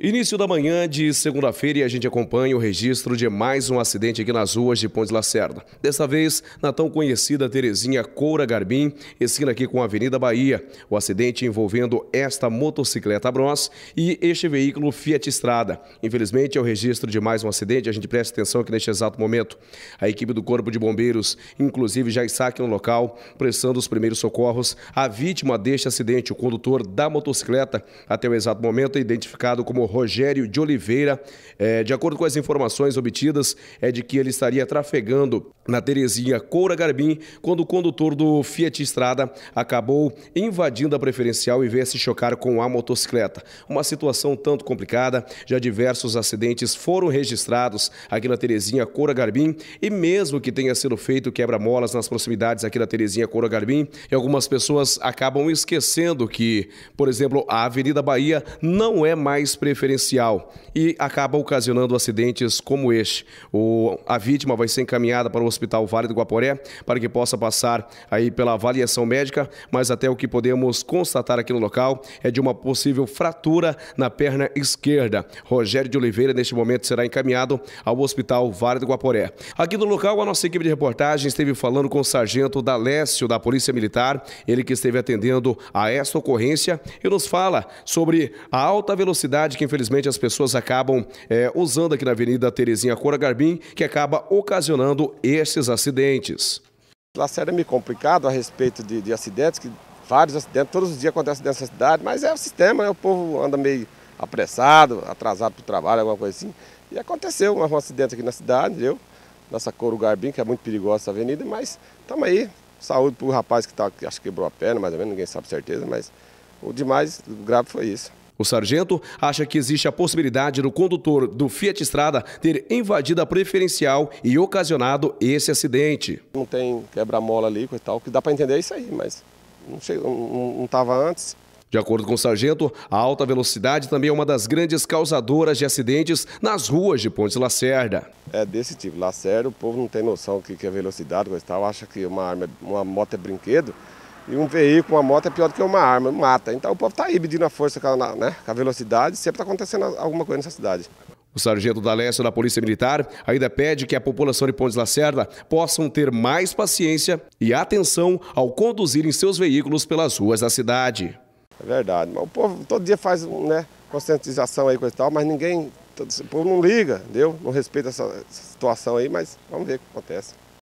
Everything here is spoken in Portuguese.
Início da manhã de segunda-feira e a gente acompanha o registro de mais um acidente aqui nas ruas de Pontes Lacerda. Dessa vez, na tão conhecida Terezinha Coura Garbim, esquina aqui com a Avenida Bahia. O acidente envolvendo esta motocicleta Bros e este veículo Fiat Estrada. Infelizmente, é o registro de mais um acidente, a gente presta atenção aqui neste exato momento. A equipe do Corpo de Bombeiros, inclusive, já está aqui no local, prestando os primeiros socorros à vítima deste acidente, o condutor da motocicleta, até o exato momento, é identificado como Rogério de Oliveira. É, de acordo com as informações obtidas, é de que ele estaria trafegando na Terezinha Coura Garbim, quando o condutor do Fiat Estrada acabou invadindo a preferencial e veio se chocar com a motocicleta. Uma situação tanto complicada, já diversos acidentes foram registrados aqui na Terezinha Coura Garbim e mesmo que tenha sido feito quebra-molas nas proximidades aqui da Terezinha Coura Garbim, algumas pessoas acabam esquecendo que, por exemplo, a Avenida Bahia não é mais preferencial e acaba ocasionando acidentes como este. O, a vítima vai ser encaminhada para o Hospital Vale do Guaporé, para que possa passar aí pela avaliação médica, mas até o que podemos constatar aqui no local é de uma possível fratura na perna esquerda. Rogério de Oliveira, neste momento, será encaminhado ao Hospital Vale do Guaporé. Aqui no local, a nossa equipe de reportagem esteve falando com o sargento Dalécio, da Polícia Militar, ele que esteve atendendo a esta ocorrência e nos fala sobre a alta velocidade que, infelizmente, as pessoas acabam é, usando aqui na Avenida Terezinha Cora Garbim, que acaba ocasionando este esses acidentes. Lacerda é meio complicado a respeito de, de acidentes, que vários acidentes, todos os dias acontecem dentro nessa cidade, mas é o sistema, né? o povo anda meio apressado, atrasado para o trabalho, alguma coisa assim. E aconteceu um acidente aqui na cidade, entendeu? Nessa Couro Garbim, que é muito perigosa essa avenida, mas estamos aí. Saúde para o rapaz que tá, acho que quebrou a perna, mais ou menos, ninguém sabe certeza, mas o demais, grave foi isso. O sargento acha que existe a possibilidade do condutor do Fiat Estrada ter invadido a preferencial e ocasionado esse acidente. Não tem quebra-mola ali e tal, que dá para entender é isso aí, mas não estava antes. De acordo com o sargento, a alta velocidade também é uma das grandes causadoras de acidentes nas ruas de Pontes Lacerda. É desse tipo, Lacerda o povo não tem noção do que é velocidade, coisa tal, acha que uma, arma, uma moto é brinquedo, e um veículo, uma moto é pior do que uma arma, mata. Então o povo está aí medindo a força com a, né, com a velocidade, sempre é está acontecendo alguma coisa nessa cidade. O sargento da Leste da Polícia Militar ainda pede que a população de Pontes Lacerda possam ter mais paciência e atenção ao conduzirem seus veículos pelas ruas da cidade. É verdade, mas o povo todo dia faz né, conscientização aí, coisa e tal, mas ninguém, todo, o povo não liga, entendeu? Não respeita essa, essa situação aí, mas vamos ver o que acontece.